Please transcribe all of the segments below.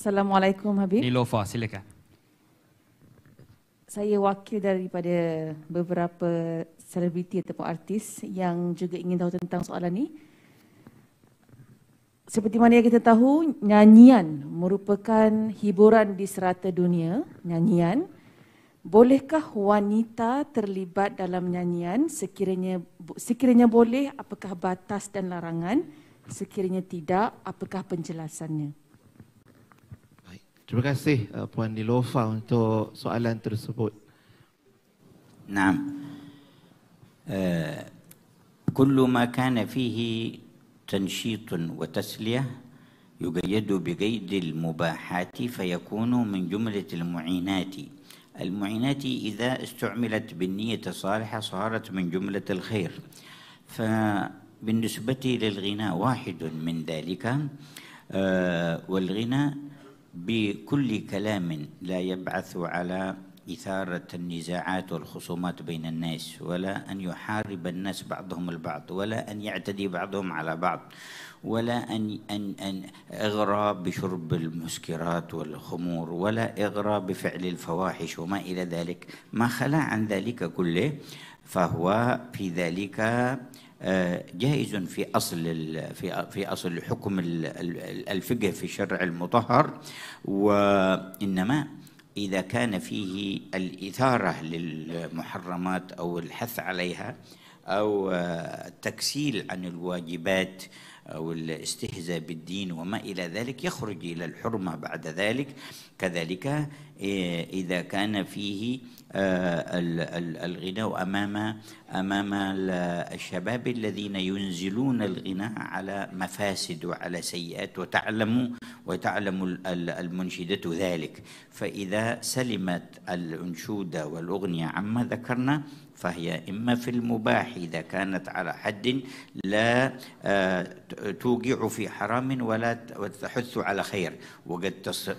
Assalamualaikum Habib. Nilofa, silakan. Saya wakil daripada beberapa selebriti ataupun artis yang juga ingin tahu tentang soalan ini. Seperti mana yang kita tahu, nyanyian merupakan hiburan di serata dunia, nyanyian. Bolehkah wanita terlibat dalam nyanyian sekiranya sekiranya boleh apakah batas dan larangan sekiranya tidak apakah penjelasannya? Terima kasih uh, Puan Nilofa untuk soalan tersebut. Naam. نعم كل ما كان فيه تنشيط وتسلية يقيد بقيد المباحات فيكون من جملة المعينات المعينات إذا استعملت بالنية الصالحة صارت من جملة الخير فبالنسبة للغناء واحد من ذلك والغنى بكل كلام لا يبعث على إثارة النزاعات والخصومات بين الناس ولا أن يحارب الناس بعضهم البعض ولا أن يعتدي بعضهم على بعض ولا أن, أن, أن إغراء بشرب المسكرات والخمور ولا إغراء بفعل الفواحش وما إلى ذلك ما خلا عن ذلك كله فهو في ذلك جائز في اصل في في اصل حكم الفقه في الشرع المطهر وانما اذا كان فيه الاثاره للمحرمات او الحث عليها او التكسيل عن الواجبات أو الاستهزاء بالدين وما إلى ذلك يخرج إلى الحرمة بعد ذلك كذلك إيه، إذا كان فيه آه، الغناء أمام أمام الشباب الذين ينزلون الغناء على مفاسد وعلى سيئات وتعلم وتعلم المنشدة ذلك فإذا سلمت الأنشودة والأغنية عما ذكرنا فهي إما في المباح إذا كانت على حد لا آه، توقع في حرام ولا تحث على خير وقد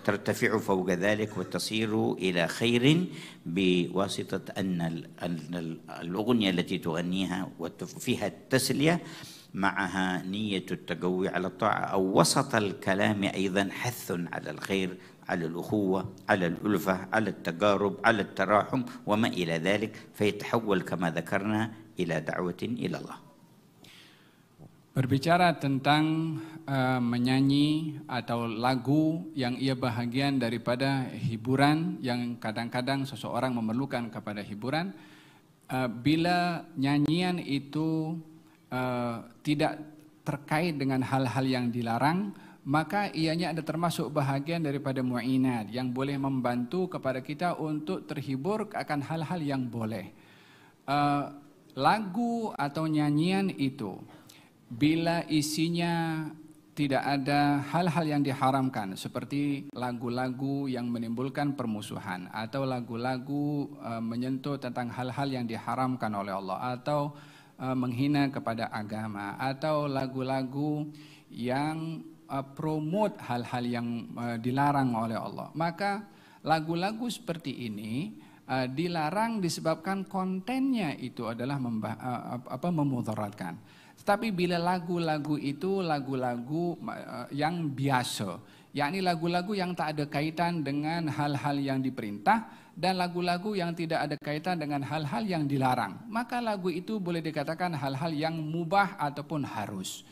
ترتفع فوق ذلك وتصير إلى خير بواسطة أن الأغنية التي تغنيها وفيها التسلية معها نية التقوي على الطاعة أو وسط الكلام أيضا حث على الخير على الأخوة على الألفة على التقارب على التراحم وما إلى ذلك فيتحول كما ذكرنا إلى دعوة إلى الله Berbicara tentang uh, menyanyi atau lagu yang ia bahagian daripada hiburan yang kadang-kadang seseorang memerlukan kepada hiburan, uh, bila nyanyian itu Eh, tidak terkait dengan hal-hal yang dilarang, maka ianya ada termasuk bahagian daripada mu'inat yang boleh membantu kepada kita untuk terhibur akan hal-hal yang boleh. Uh, lagu atau nyanyian itu bila isinya tidak ada hal-hal yang diharamkan seperti lagu-lagu yang menimbulkan permusuhan atau lagu-lagu eh, menyentuh tentang hal-hal yang diharamkan oleh Allah atau uh, menghina kepada agama atau lagu-lagu yang uh, promote hal-hal yang uh, dilarang oleh Allah. Maka lagu-lagu seperti ini uh, dilarang disebabkan kontennya itu adalah membah, uh, apa memudaratkan. Tetapi bila lagu-lagu itu lagu-lagu uh, yang biasa, yakni lagu-lagu yang tak ada kaitan dengan hal-hal yang diperintah, dan lagu-lagu yang tidak ada kaitan dengan hal-hal yang dilarang. Maka lagu itu boleh dikatakan hal-hal yang mubah ataupun harus.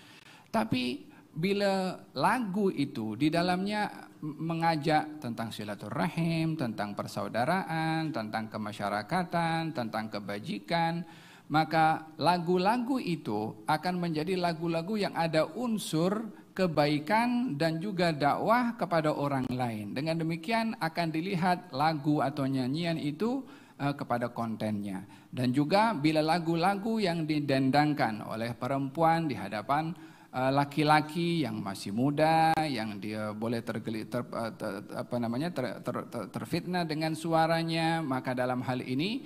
Tapi bila lagu itu di dalamnya mengajak tentang silaturahim, tentang persaudaraan, tentang kemasyarakatan, tentang kebajikan, maka lagu-lagu itu akan menjadi lagu-lagu yang ada unsur kebaikan dan juga dakwah kepada orang lain. Dengan demikian akan dilihat lagu atau nyanyian itu eh, kepada kontennya. Dan juga bila lagu-lagu yang didendangkan oleh perempuan di hadapan eh, laki-laki yang masih muda yang dia boleh tergelit eh, ter, ter, apa namanya ter, ter, ter, terfitnah dengan suaranya maka dalam hal ini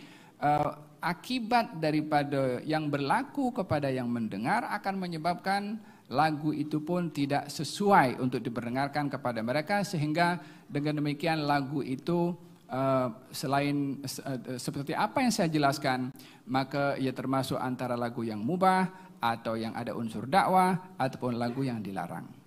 akibat daripada yang berlaku kepada yang mendengar akan menyebabkan lagu itu pun tidak sesuai untuk diperdengarkan kepada mereka sehingga dengan demikian lagu itu eh, selain eh, seperti apa yang saya jelaskan, maka ia termasuk antara lagu yang mubah atau yang ada unsur dakwah ataupun lagu yang dilarang.